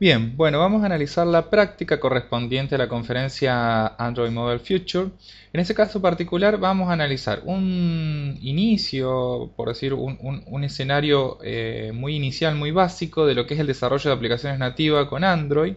Bien, bueno, vamos a analizar la práctica correspondiente a la conferencia Android Mobile Future. En ese caso particular vamos a analizar un inicio, por decir, un, escenario eh, muy inicial, muy básico de lo que es el desarrollo de aplicaciones nativas con Android,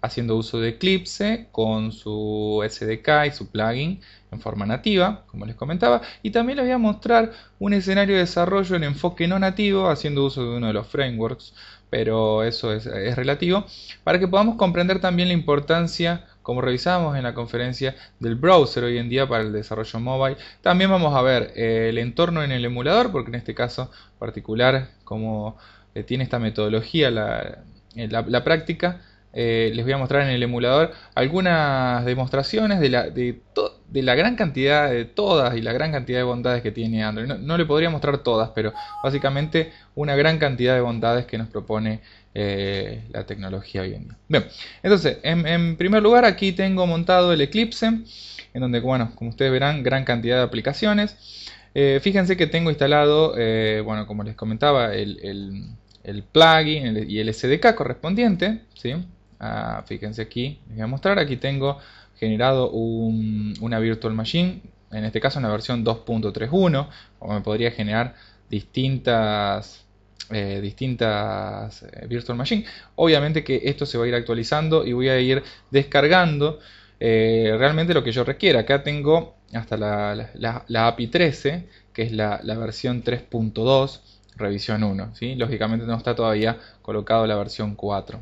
haciendo uso de Eclipse con su SDK y su plugin en forma nativa, como les comentaba. Y también les voy a mostrar un escenario de desarrollo en enfoque no nativo, haciendo uso de uno de los frameworks pero eso es, relativo, para que podamos comprender también la importancia como revisamos en la conferencia del browser hoy en día para el desarrollo mobile. También vamos a ver eh, el entorno en el emulador, porque en este caso particular, como eh, tiene esta metodología la, eh, la, práctica, les voy a mostrar en el emulador algunas demostraciones de, la, de de la gran cantidad de todas y la gran cantidad de bondades que tiene Android. No, le podría mostrar todas, pero básicamente una gran cantidad de bondades que nos propone eh, la tecnología hoy en día. Bien, entonces, en, primer lugar aquí tengo montado el Eclipse, en donde, bueno, como ustedes verán, gran cantidad de aplicaciones. Eh, fíjense que tengo instalado, eh, bueno, como les comentaba, el, plugin y el SDK correspondiente, ¿sí? Ah, fíjense aquí, les voy a mostrar, aquí tengo generado una virtual machine, en este caso una versión 2.3.1, o me podría generar distintas eh, distintas eh, virtual machine. Obviamente que esto se va a ir actualizando y voy a ir descargando eh, realmente lo que yo requiera. Acá tengo hasta la, la, API 13, que es la, versión 3.2, revisión 1. Lógicamente no está todavía colocado la versión 4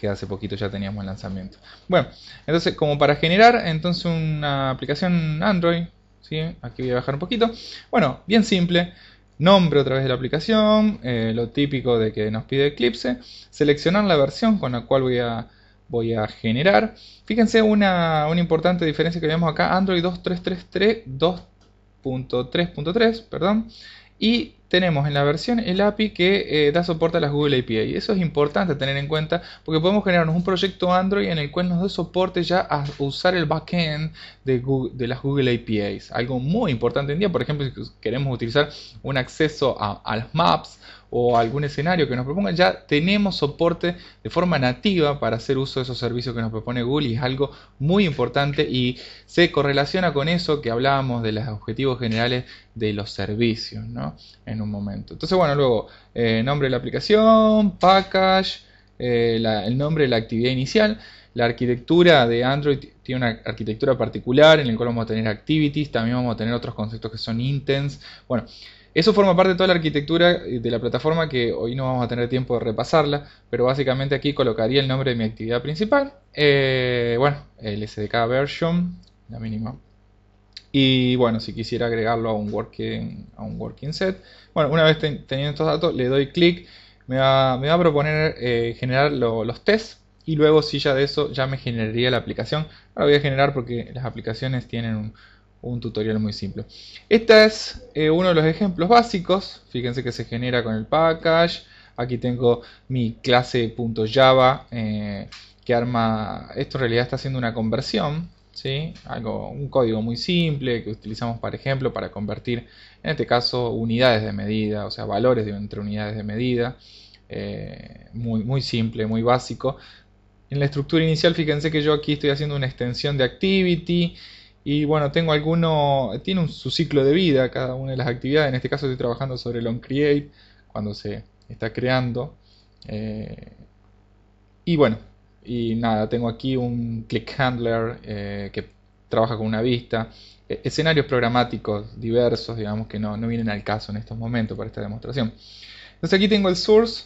que hace poquito ya teníamos el lanzamiento. Bueno, entonces como para generar entonces una aplicación Android, ¿sí? aquí voy a bajar un poquito. Bueno, bien simple, nombre otra vez de la aplicación, eh, lo típico de que nos pide Eclipse, seleccionar la versión con la cual voy a, voy a generar. Fíjense una, importante diferencia que vemos acá, Android 2.3.3.3, perdón, y tenemos en la versión el API que eh, da soporte a las Google API. Eso es importante tener en cuenta porque podemos generarnos un proyecto Android en el cual nos da soporte ya a usar el backend de, de las Google APIs. Algo muy importante en día, por ejemplo, si queremos utilizar un acceso a, a Maps o algún escenario que nos propongan, ya tenemos soporte de forma nativa para hacer uso de esos servicios que nos propone Google y es algo muy importante y se correlaciona con eso que hablábamos de los objetivos generales de los servicios ¿no? en un momento. Entonces, bueno, luego eh, nombre de la aplicación, package, eh, el nombre de la actividad inicial. La arquitectura de Android tiene una arquitectura particular en la cual vamos a tener activities, también vamos a tener otros conceptos que son intents. Bueno, eso forma parte de toda la arquitectura eh, de la plataforma que hoy no vamos a tener tiempo de repasarla, pero básicamente aquí colocaría el nombre de mi actividad principal, eh, bueno, el SDK version, la mínima. Y bueno, si quisiera agregarlo a un working, a un working set, bueno, una vez teniendo estos datos, le doy clic, me va, a proponer eh, generar los tests y luego si ya de eso ya me generaría la aplicación. Ahora voy a generar porque las aplicaciones tienen un, un tutorial muy simple. Este es eh, uno de los ejemplos básicos. Fíjense que se genera con el package. Aquí tengo mi clase.java .java eh, que arma... Esto en realidad está haciendo una conversión. ¿sí? Algo, un código muy simple que utilizamos, por ejemplo, para convertir, en este caso, unidades de medida, o sea, valores entre unidades de medida. Eh, muy, muy simple, muy básico. En la estructura inicial, fíjense que yo aquí estoy haciendo una extensión de activity y bueno, tengo alguno, tiene su ciclo de vida cada una de las actividades, en este caso estoy trabajando sobre el OnCreate, cuando se está creando. Eh, y bueno, y nada, tengo aquí un click handler eh, que trabaja con una vista, e, escenarios programáticos diversos, digamos, que no, no vienen al caso en estos momentos para esta demostración. Entonces aquí tengo el source,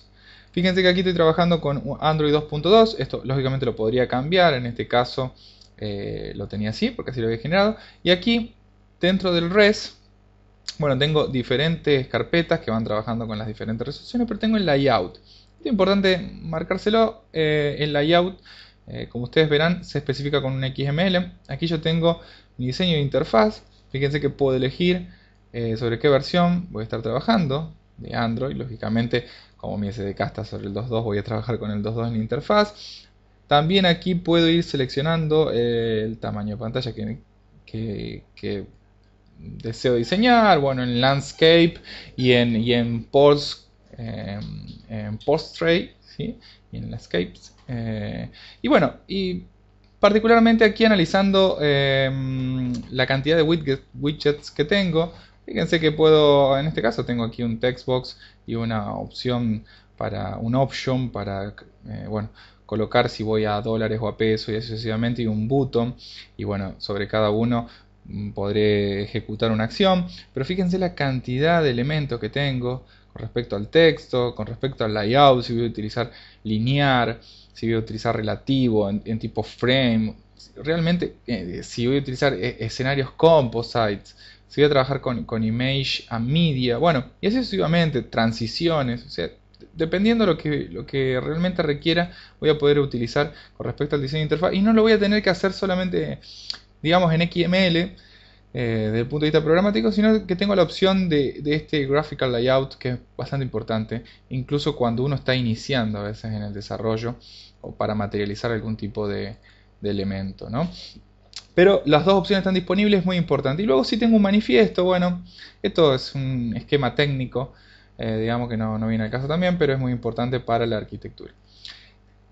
Fíjense que aquí estoy trabajando con Android 2.2, esto lógicamente lo podría cambiar, en este caso eh, lo tenía así porque así lo había generado. Y aquí dentro del res, bueno, tengo diferentes carpetas que van trabajando con las diferentes resoluciones, pero tengo el layout. Es importante marcárselo, eh, el layout, eh, como ustedes verán, se especifica con un XML. Aquí yo tengo mi diseño de interfaz, fíjense que puedo elegir sobre qué versión voy a estar trabajando, de Android, lógicamente como mi SDK está sobre el 2.2 voy a trabajar con el 2.2 en la interfaz. También aquí puedo ir seleccionando eh, el tamaño de pantalla que, deseo diseñar. Bueno, en landscape y en, y en, post, em, en y en landscapes. Eh, y bueno, y particularmente aquí analizando em, la cantidad de widgets que tengo. Fíjense que puedo, en este caso tengo aquí un textbox y una opción para, un option para, eh, bueno, colocar si voy a dólares o a peso y así sucesivamente y un button y bueno sobre cada uno mm, podré ejecutar una acción pero fíjense la cantidad de elementos que tengo con respecto al texto con respecto al layout si voy a utilizar linear si voy a utilizar relativo en, tipo frame realmente eh, si voy a utilizar eh, escenarios composites si voy a trabajar con, con image a media bueno y así sucesivamente transiciones o sea dependiendo lo que, lo que realmente requiera, voy a poder utilizar con respecto al diseño de interfaz. Y no lo voy a tener que hacer solamente, digamos, en XML, eh, desde el punto de vista programático, sino que tengo la opción de, este graphical layout que es bastante importante, incluso cuando uno está iniciando a veces en el desarrollo o para materializar algún tipo de, de elemento, ¿no? Pero las dos opciones están disponibles, es muy importante. Y luego si tengo un manifiesto, bueno, esto es un esquema técnico eh, digamos que no, viene al caso también, pero es muy importante para la arquitectura.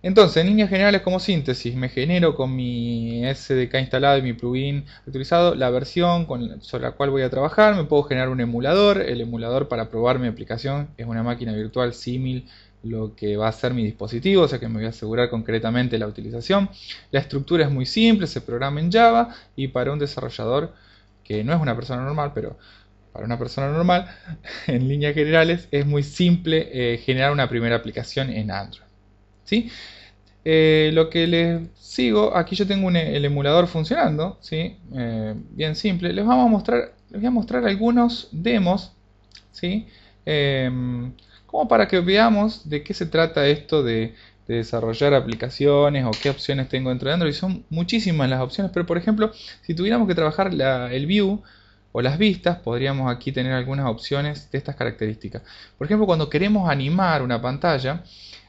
Entonces, en líneas generales, como síntesis, me genero con mi SDK instalado y mi plugin actualizado la versión sobre la cual voy a trabajar. Me puedo generar un emulador. El emulador para probar mi aplicación es una máquina virtual símil lo que va a ser mi dispositivo, o sea que me voy a asegurar concretamente la utilización. La estructura es muy simple, se programa en Java y para un desarrollador que no es una persona normal, pero para una persona normal, en líneas generales, es muy simple eh, generar una primera aplicación en Android. ¿sí? Eh, lo que les sigo, aquí yo tengo e-, el emulador funcionando, ¿sí? Eh, bien simple. Les, vamos a mostrar, les voy a mostrar algunos demos, ¿sí? Em, como para que veamos de qué se trata esto de, desarrollar aplicaciones o qué opciones tengo dentro de Android. Son muchísimas las opciones, pero por ejemplo, si tuviéramos que trabajar el View, o las vistas, podríamos aquí tener algunas opciones de estas características. Por ejemplo, cuando queremos animar una pantalla,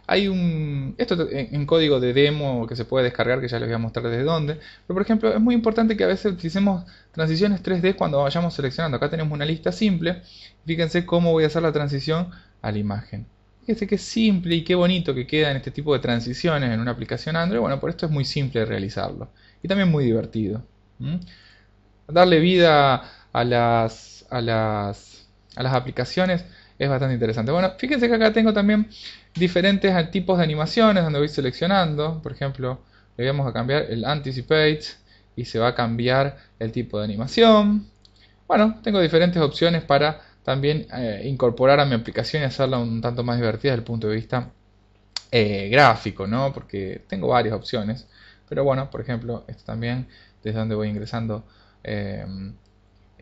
hay un... Esto en código de demo que se puede descargar, que ya les voy a mostrar desde dónde. Pero por ejemplo, es muy importante que a veces utilicemos transiciones 3D cuando vayamos seleccionando. Acá tenemos una lista simple. Fíjense cómo voy a hacer la transición a la imagen. Fíjense qué simple y qué bonito que queda en este tipo de transiciones en una aplicación Android. Bueno, por esto es muy simple realizarlo. Y también muy divertido. Darle vida a las, a las, aplicaciones es bastante interesante. Bueno, fíjense que acá tengo también diferentes tipos de animaciones donde voy seleccionando. Por ejemplo, le vamos a cambiar el Anticipate y se va a cambiar el tipo de animación. Bueno, tengo diferentes opciones para también eh, incorporar a mi aplicación y hacerla un tanto más divertida desde el punto de vista eh, gráfico, ¿no? Porque tengo varias opciones. Pero bueno, por ejemplo, esto también, desde donde voy ingresando... Eh,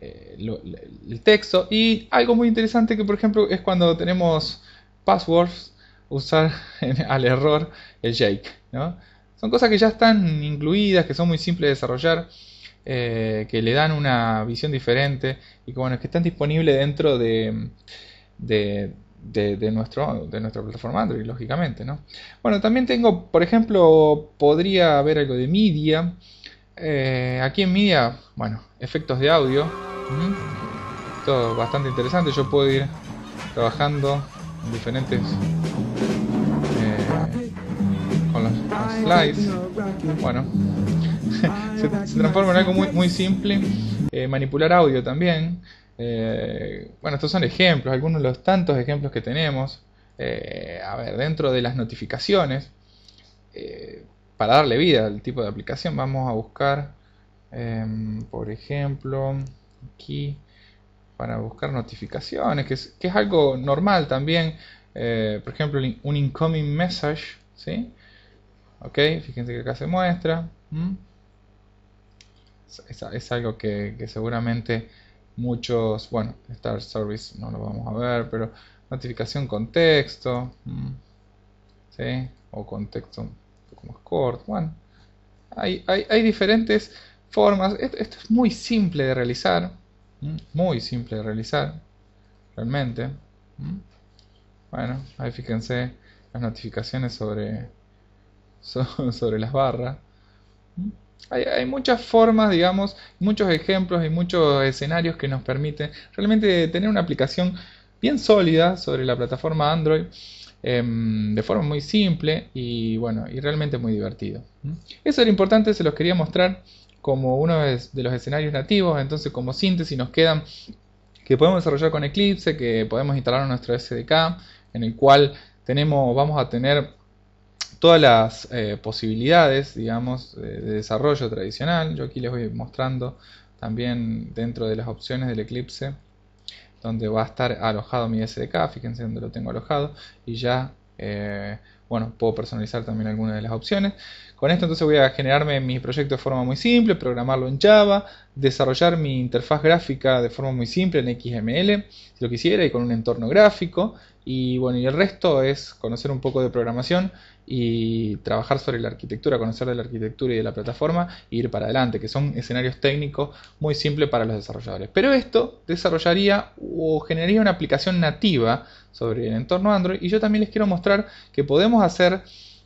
eh, el texto. Y algo muy interesante que, por ejemplo, es cuando tenemos passwords, usar al error el Jake. Son cosas que ya están incluidas, que son muy simples de desarrollar. Eh, que le dan una visión diferente y que bueno, que están disponibles dentro de, de, de, nuestro, de nuestra plataforma Android, lógicamente. ¿no? Bueno, también tengo, por ejemplo, podría haber algo de media. Eh, aquí en media, bueno, efectos de audio. ¿Mm? Todo bastante interesante, yo puedo ir trabajando en diferentes eh, con los, slides. Bueno, se, transforma en algo muy, simple. Eh, manipular audio también. Eh, bueno, estos son ejemplos, algunos de los tantos ejemplos que tenemos. a ver, dentro de las notificaciones, para darle vida al tipo de aplicación, vamos a buscar, em, por ejemplo, aquí para buscar notificaciones, que es, que es algo normal también. Eh, por ejemplo, un incoming message, ¿sí? Ok, fíjense que acá se muestra. Es, algo que, seguramente muchos, bueno, Star Service no lo vamos a ver, pero notificación con texto, O con texto un poco más corto, bueno. Hay, hay, hay diferentes formas. Esto, es muy simple de realizar. Muy simple de realizar. Realmente. Bueno, ahí fíjense las notificaciones sobre, sobre las barras. Hay, muchas formas, digamos, muchos ejemplos y muchos escenarios que nos permiten realmente tener una aplicación bien sólida sobre la plataforma Android em, de forma muy simple y bueno, y realmente muy divertido. Eso era importante, se los quería mostrar como uno de los escenarios nativos, entonces como síntesis nos quedan que podemos desarrollar con Eclipse, que podemos instalar nuestro SDK, en el cual tenemos, vamos a tener todas las eh, posibilidades, digamos, eh, de desarrollo tradicional. Yo aquí les voy mostrando también dentro de las opciones del Eclipse, donde va a estar alojado mi SDK, fíjense donde lo tengo alojado, y ya eh, bueno, puedo personalizar también algunas de las opciones. Con esto entonces voy a generarme mi proyecto de forma muy simple, programarlo en Java, desarrollar mi interfaz gráfica de forma muy simple en XML, si lo quisiera, y con un entorno gráfico. Y bueno, y el resto es conocer un poco de programación y trabajar sobre la arquitectura, conocer de la arquitectura y de la plataforma e ir para adelante, que son escenarios técnicos muy simples para los desarrolladores. Pero esto desarrollaría o generaría una aplicación nativa sobre el entorno Android y yo también les quiero mostrar que podemos hacer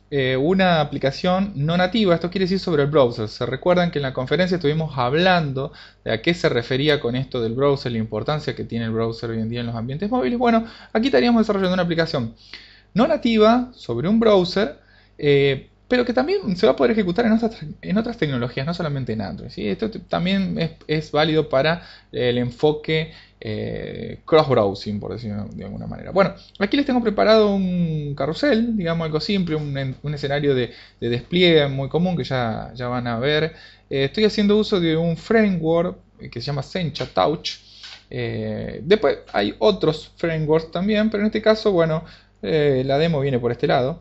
eh, una aplicación no nativa, esto quiere decir sobre el browser. Se recuerdan que en la conferencia estuvimos hablando de a qué se refería con esto del browser, la importancia que tiene el browser hoy en día en los ambientes móviles. Bueno, aquí estaríamos desarrollando una aplicación no nativa sobre un browser, eh, pero que también se va a poder ejecutar en otras, tecnologías, no solamente en Android. Esto también es, válido para el enfoque eh, cross-browsing, por decirlo de alguna manera. Bueno, aquí les tengo preparado un carrusel, digamos algo simple, un, escenario de, despliegue muy común que ya, ya van a ver. Eh, estoy haciendo uso de un framework que se llama Sencha Touch. después hay otros frameworks también, pero en este caso, bueno, eh, la demo viene por este lado.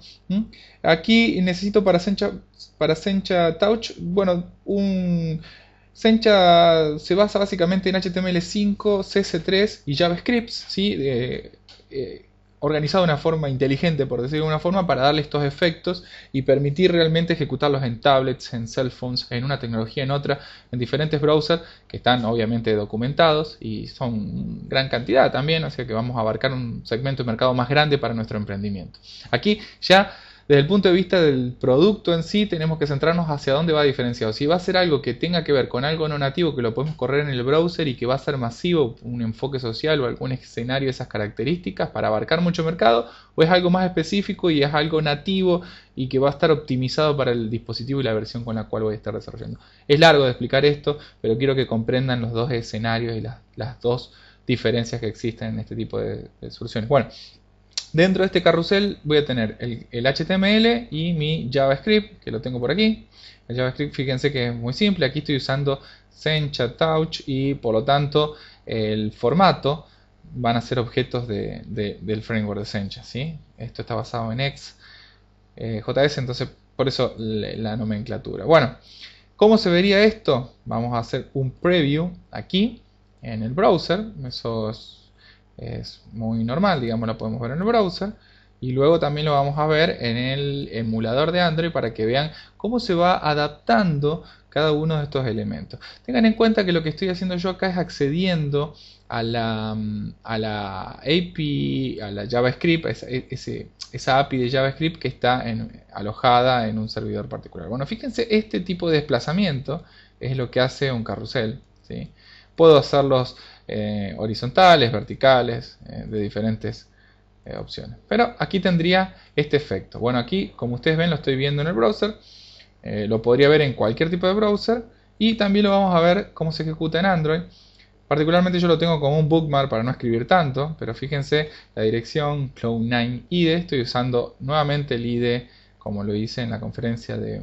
Aquí necesito para Sencha, para Sencha Touch, bueno, un... Sencha se basa básicamente en HTML5, CS3 y JavaScript, ¿sí? Eh, organizado de una forma inteligente, por decirlo de una forma, para darle estos efectos y permitir realmente ejecutarlos en tablets, en cell phones, en una tecnología, en otra, en diferentes browsers que están obviamente documentados y son gran cantidad también, así que vamos a abarcar un segmento de mercado más grande para nuestro emprendimiento. Aquí ya desde el punto de vista del producto en sí, tenemos que centrarnos hacia dónde va diferenciado. Si va a ser algo que tenga que ver con algo no nativo, que lo podemos correr en el browser y que va a ser masivo, un enfoque social o algún escenario de esas características para abarcar mucho mercado, o es algo más específico y es algo nativo y que va a estar optimizado para el dispositivo y la versión con la cual voy a estar desarrollando. Es largo de explicar esto, pero quiero que comprendan los dos escenarios y las, dos diferencias que existen en este tipo de, de soluciones. Bueno, Dentro de este carrusel voy a tener el, HTML y mi JavaScript, que lo tengo por aquí. El JavaScript, fíjense que es muy simple. Aquí estoy usando Sencha Touch y por lo tanto el formato van a ser objetos del framework de Sencha. ¿sí? Esto está basado en XJS, eh, entonces por eso la, nomenclatura. Bueno, ¿cómo se vería esto? Vamos a hacer un preview aquí en el browser es muy normal, digamos, lo podemos ver en el browser. Y luego también lo vamos a ver en el emulador de Android para que vean cómo se va adaptando cada uno de estos elementos. Tengan en cuenta que lo que estoy haciendo yo acá es accediendo a la, a la API, a la JavaScript, esa, API de JavaScript que está alojada en un servidor particular. Bueno, fíjense, este tipo de desplazamiento es lo que hace un carrusel. ¿sí? Puedo hacerlos eh, horizontales, verticales, eh, de diferentes eh, opciones. Pero aquí tendría este efecto. Bueno, aquí como ustedes ven lo estoy viendo en el browser. lo podría ver en cualquier tipo de browser. Y también lo vamos a ver cómo se ejecuta en Android. Particularmente yo lo tengo como un bookmark para no escribir tanto. Pero fíjense la dirección clone9id. Estoy usando nuevamente el ID como lo hice en la conferencia de,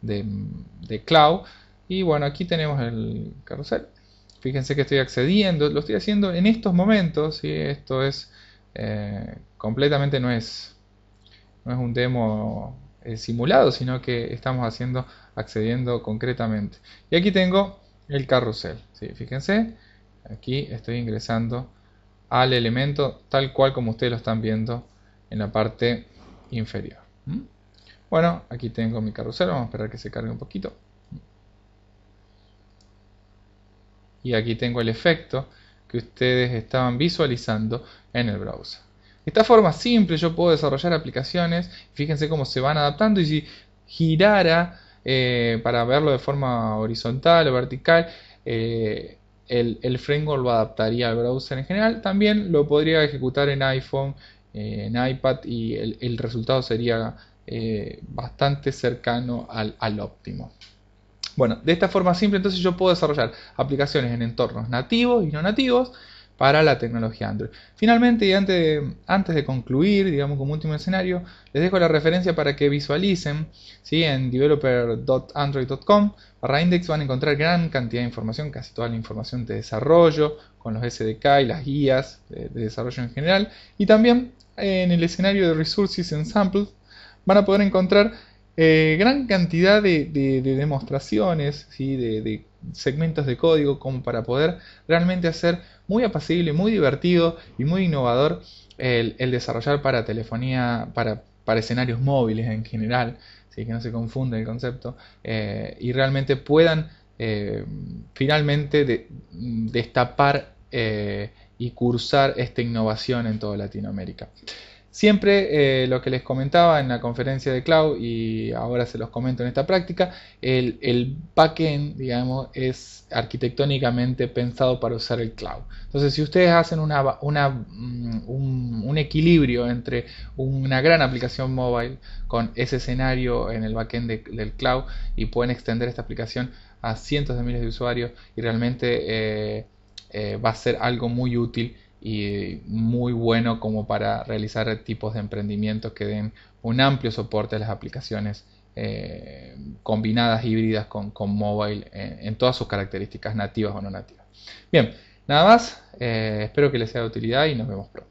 de Cloud. Y bueno, aquí tenemos el carrusel fíjense que estoy accediendo, lo estoy haciendo en estos momentos, y esto es eh, completamente no es, no es un demo eh, simulado, sino que estamos haciendo, accediendo concretamente. Y aquí tengo el carrusel, ¿sí? fíjense, aquí estoy ingresando al elemento tal cual como ustedes lo están viendo en la parte inferior. Bueno, aquí tengo mi carrusel, vamos a esperar que se cargue un poquito. y aquí tengo el efecto que ustedes estaban visualizando en el browser. De esta forma simple yo puedo desarrollar aplicaciones, fíjense cómo se van adaptando y si girara eh, para verlo de forma horizontal o vertical, eh, el, framework lo adaptaría al browser en general, también lo podría ejecutar en iPhone, en iPad y el, resultado sería eh, bastante cercano al óptimo. Bueno, de esta forma simple entonces yo puedo desarrollar aplicaciones en entornos nativos y no nativos para la tecnología Android. Finalmente, y antes de, antes de concluir, digamos como último escenario, les dejo la referencia para que visualicen, en developer.android.com, barra index van a encontrar gran cantidad de información, casi toda la información de desarrollo, con los SDK y las guías de, de desarrollo en general, y también eh, en el escenario de Resources and Samples van a poder encontrar eh, gran cantidad de, demostraciones, ¿sí? de, segmentos de código, como para poder realmente hacer muy apacible, muy divertido y muy innovador el, desarrollar para telefonía, para, escenarios móviles en general, que no se confunde el concepto, eh, y realmente puedan eh, finalmente destapar y cursar esta innovación en toda Latinoamérica. Siempre eh, lo que les comentaba en la conferencia de Cloud y ahora se los comento en esta práctica, el, backend, digamos, es arquitectónicamente pensado para usar el cloud. Entonces, si ustedes hacen mm, un, equilibrio entre una gran aplicación mobile con ese escenario en el backend del cloud y pueden extender esta aplicación a cientos de miles de usuarios y realmente eh, eh, va a ser algo muy útil y muy bueno como para realizar tipos de emprendimientos que den un amplio soporte a las aplicaciones eh, combinadas, híbridas con, con mobile eh, en todas sus características nativas o no nativas. Bien, nada más, eh, espero que les sea de utilidad y nos vemos pronto.